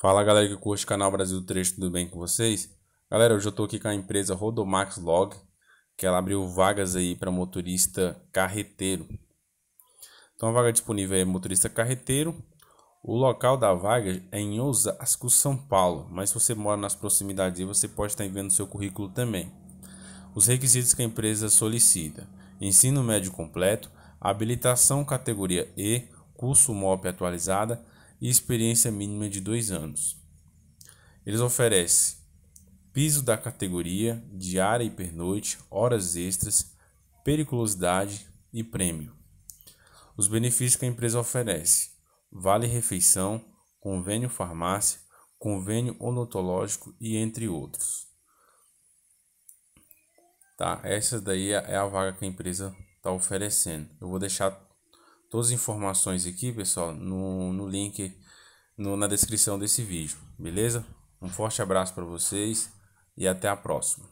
Fala galera que curte o canal Brasil 3, tudo bem com vocês? Galera, hoje eu estou aqui com a empresa Rodomax Log, que ela abriu vagas aí para motorista carreteiro. Então a vaga disponível é motorista carreteiro. O local da vaga é em Osasco, São Paulo, mas se você mora nas proximidades você pode estar tá enviando seu currículo também. Os requisitos que a empresa solicita: ensino médio completo, habilitação categoria E, curso MOP atualizada, e experiência mínima de dois anos. Eles oferecem piso da categoria, diária e pernoite, horas extras, periculosidade e prêmio. Os benefícios que a empresa oferece: vale refeição, convênio farmácia, convênio odontológico e entre outros. Tá? Essa daí é a vaga que a empresa está oferecendo. Eu vou deixar todas as informações aqui, pessoal, no, no link no, na descrição desse vídeo, beleza? Um forte abraço para vocês e até a próxima.